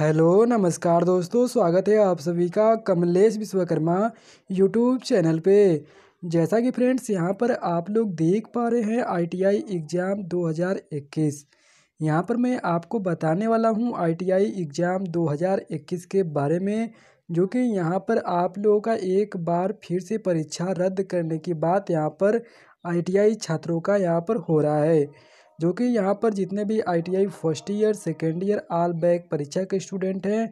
hello नमस्कार दोस्तों स्वागत है आप सभी का कमलेश विश्वकर्मा यूट्यूब चैनल पे जैसा कि फ्रेंड्स यहां पर आप लोग देख पा रहे हैं आईटीआई एग्ज़ाम 2021 यहां पर मैं आपको बताने वाला हूं आईटीआई एग्ज़ाम 2021 के बारे में जो कि यहां पर आप लोगों का एक बार फिर से परीक्षा रद्द करने की बात यहाँ पर आई छात्रों का यहाँ पर हो रहा है जो कि यहाँ पर जितने भी ITI first year second year all back परीक्षा के स्टूडेंट हैं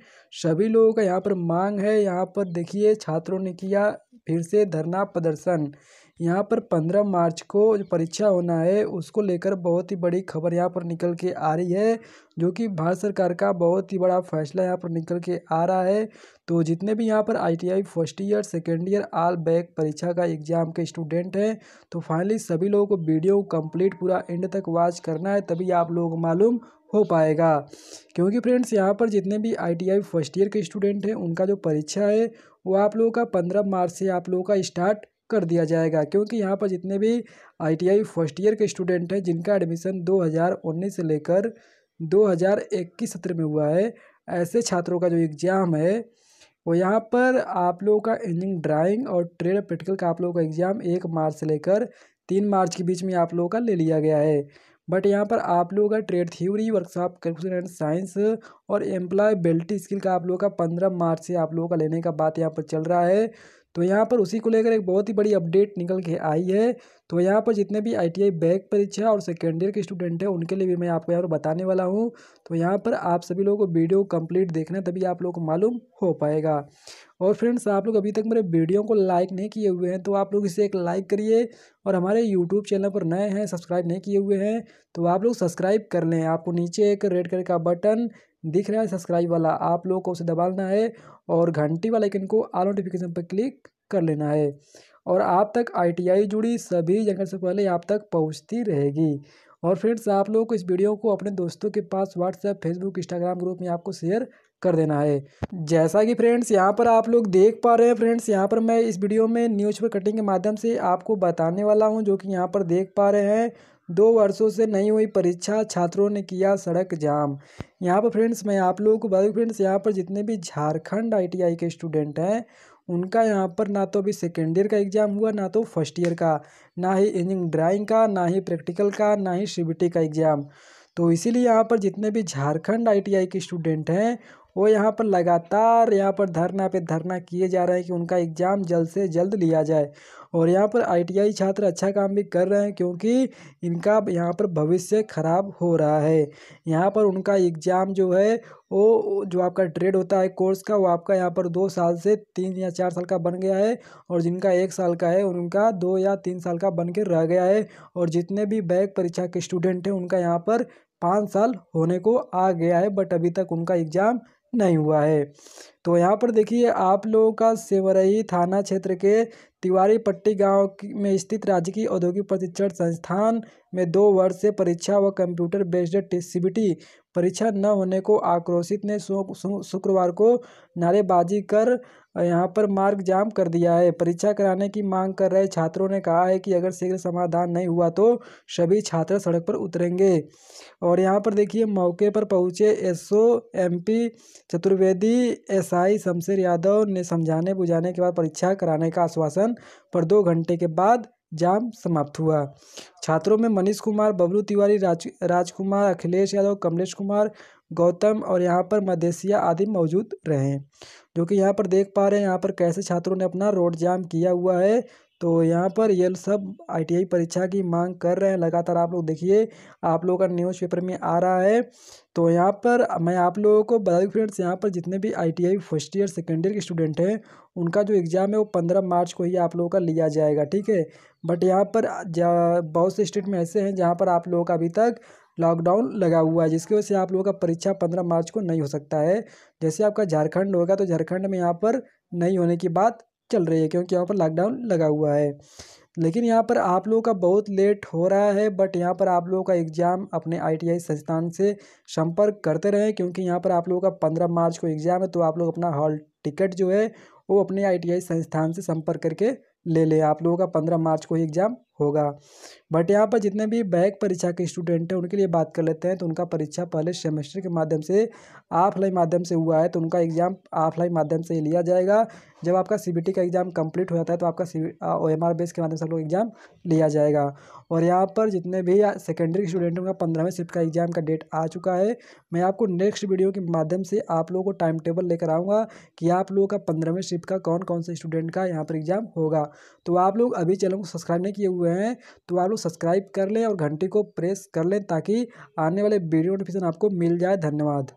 सभी लोगों का यहाँ पर मांग है यहाँ पर देखिए छात्रों ने किया फिर से धरना प्रदर्शन यहाँ पर पंद्रह मार्च को जो परीक्षा होना है उसको लेकर बहुत ही बड़ी खबर यहाँ पर निकल के आ रही है जो कि भारत सरकार का बहुत ही बड़ा फैसला यहाँ पर निकल के आ रहा है तो जितने भी यहाँ पर ITI first year second year all back परीक्षा का एग्जाम के स्टूडेंट हैं तो फाइनली सभी लोगों को वीडियो कम्प्लीट पूरा एंड तक वॉच करना है तभी आप लोगों को मालूम हो पाएगा क्योंकि फ्रेंड्स यहाँ पर जितने भी आईटीआई फर्स्ट ईयर के स्टूडेंट हैं उनका जो परीक्षा है वो आप लोगों का पंद्रह मार्च से आप लोगों का स्टार्ट कर दिया जाएगा क्योंकि यहाँ पर जितने भी आईटीआई फर्स्ट ईयर के स्टूडेंट हैं जिनका एडमिशन 2019 से लेकर 2021 सत्र में हुआ है ऐसे छात्रों का जो एग्ज़ाम है वो यहाँ पर आप लोगों का इंजीनियरिंग ड्राइंग और ट्रेड प्रैक्टिकल का आप लोगों का एग्ज़ाम एक मार्च से लेकर तीन मार्च के बीच में आप लोगों का ले लिया गया है बट यहाँ पर आप लोगों का trade theory workshop calculation and science और एम्प्लॉयबिलिटी स्किल का आप लोगों का पंद्रह मार्च से आप लोगों का लेने का बात यहाँ पर चल रहा है तो यहाँ पर उसी को लेकर एक बहुत ही बड़ी अपडेट निकल के आई है तो यहाँ पर जितने भी आई टी बैक परीक्षा और सेकेंड ईयर के स्टूडेंट हैं उनके लिए भी मैं आपको यहाँ पर बताने वाला हूँ तो यहाँ पर आप सभी लोगों को वीडियो कंप्लीट देखना तभी आप लोग को मालूम हो पाएगा और फ्रेंड्स आप लोग अभी तक मेरे वीडियो को लाइक नहीं किए हुए हैं तो आप लोग इसे एक लाइक करिए और हमारे यूट्यूब चैनल पर नए हैं सब्सक्राइब नहीं किए हुए हैं तो आप लोग सब्सक्राइब कर लें आपको नीचे एक रेड कलर का बटन दिख रहा है सब्सक्राइब वाला आप लोगों को उसे दबाना है और घंटी वाले आइकन को आल नोटिफिकेशन पर क्लिक कर लेना है और आप तक आईटीआई जुड़ी सभी जानकारी से पहले आप तक पहुंचती रहेगी और फ्रेंड्स आप लोगों को इस वीडियो को अपने दोस्तों के पास व्हाट्सएप फेसबुक इंस्टाग्राम ग्रुप में आपको शेयर कर देना है जैसा कि फ्रेंड्स यहाँ पर आप लोग देख पा रहे हैं फ्रेंड्स यहाँ पर मैं इस वीडियो में न्यूज पेपर कटिंग के माध्यम से आपको बताने वाला हूँ जो कि यहाँ पर देख पा रहे हैं दो वर्षों से नहीं हुई परीक्षा छात्रों ने किया सड़क जाम यहाँ पर फ्रेंड्स मैं आप लोगों को बताऊँ फ्रेंड्स यहाँ पर जितने भी झारखंड आई के स्टूडेंट हैं उनका यहाँ पर ना तो अभी सेकेंड ईयर का एग्ज़ाम हुआ ना तो फर्स्ट ईयर का ना ही इंजीनियरिंग ड्राइंग का ना ही प्रैक्टिकल का ना ही सी का एग्ज़ाम तो इसीलिए यहाँ पर जितने भी झारखंड आईटीआई के स्टूडेंट हैं वो यहाँ पर लगातार यहाँ पर धरना पे धरना किए जा रहे हैं कि उनका एग्ज़ाम जल्द से जल्द लिया जाए और यहाँ पर आईटीआई छात्र अच्छा काम भी कर रहे हैं क्योंकि इनका यहाँ पर भविष्य खराब हो रहा है यहाँ पर उनका एग्ज़ाम जो है वो जो आपका ट्रेड होता है कोर्स का वो आपका यहाँ पर दो साल से तीन या चार साल का बन गया है और जिनका एक साल का है उनका दो या तीन साल का बन के रह गया है और जितने भी बैक परीक्षा के स्टूडेंट हैं उनका यहाँ पर पाँच साल होने को आ गया है बट अभी तक उनका एग्ज़ाम नहीं हुआ है तो यहाँ पर देखिए आप लोगों का सेवरई थाना क्षेत्र के तिवारी पट्टी गांव में स्थित राज्य की औद्योगिक प्रशिक्षण संस्थान में दो वर्ष से परीक्षा व कंप्यूटर बेस्ड सीबीटी परीक्षा न होने को आक्रोशित ने शुक्रवार को नारेबाजी कर यहाँ पर मार्ग जाम कर दिया है परीक्षा कराने की मांग कर रहे छात्रों ने कहा है कि अगर शीघ्र समाधान नहीं हुआ तो सभी छात्र सड़क पर उतरेंगे और यहाँ पर देखिए मौके पर पहुँचे SO MP Chaturvedi SI Shamsher Yadav ने समझाने बुझाने के बाद परीक्षा कराने का आश्वासन पर दो घंटे के बाद जाम समाप्त हुआ छात्रों में मनीष कुमार बबलू तिवारी राज राजकुमार अखिलेश यादव कमलेश कुमार गौतम और यहाँ पर मदेशिया आदि मौजूद रहे जो कि यहाँ पर देख पा रहे हैं यहाँ पर कैसे छात्रों ने अपना रोड जाम किया हुआ है तो यहाँ पर ये सब आईटीआई परीक्षा की मांग कर रहे हैं लगातार आप लोग देखिए आप लोगों का न्यूज़ पेपर में आ रहा है तो यहाँ पर मैं आप लोगों को बता दूँ फ्रेंड्स यहाँ पर जितने भी ITI first year second year के स्टूडेंट हैं उनका जो एग्ज़ाम है वो पंद्रह मार्च को ही आप लोगों का लिया जाएगा ठीक है बट यहाँ पर बहुत से स्टेट में ऐसे हैं जहाँ पर आप लोगों का अभी तक लॉकडाउन लगा हुआ है जिसकी वजह से आप लोगों का परीक्षा पंद्रह मार्च को नहीं हो सकता है जैसे आपका झारखंड होगा तो झारखंड में यहाँ पर नहीं होने की बात चल रही है क्योंकि यहाँ पर लॉकडाउन लगा हुआ है लेकिन यहाँ पर आप लोगों का बहुत लेट हो रहा है बट यहाँ पर आप लोगों का एग्ज़ाम अपने आईटीआई संस्थान से संपर्क करते रहें क्योंकि यहाँ पर आप लोगों का पंद्रह मार्च को एग्ज़ाम है तो आप लोग अपना हॉल टिकट जो है वो अपने आईटीआई संस्थान से संपर्क करके ले ले आप लोगों का पंद्रह मार्च को ही एग्ज़ाम होगा बट यहाँ पर जितने भी बैक परीक्षा के स्टूडेंट हैं उनके लिए बात कर लेते हैं तो उनका परीक्षा पहले सेमेस्टर के माध्यम से ऑफलाइन माध्यम से हुआ है तो उनका एग्ज़ाम ऑफलाइन माध्यम से लिया जाएगा जब आपका सी का एग्ज़ाम कंप्लीट हो जाता है तो आपका सी ओ एम बेस के माध्यम से हम लोग एग्ज़ाम लिया जाएगा और यहाँ पर जितने भी सेकेंडरी स्टूडेंट उनका पंद्रहवें शिफ्ट का एग्ज़ाम का डेट आ चुका है मैं आपको नेक्स्ट वीडियो के माध्यम से आप लोगों को टाइम टेबल लेकर आऊँगा कि आप लोगों का पंद्रहवें शिफ्ट का कौन कौन से स्टूडेंट का यहाँ पर एग्ज़ाम होगा तो आप लोग अभी चैनल को सब्सक्राइब नहीं किए हुए हैं तो आप लोग सब्सक्राइब कर लें और घंटी को प्रेस कर लें ताकि आने वाले वीडियो नोटिफिकेशन आपको मिल जाए धन्यवाद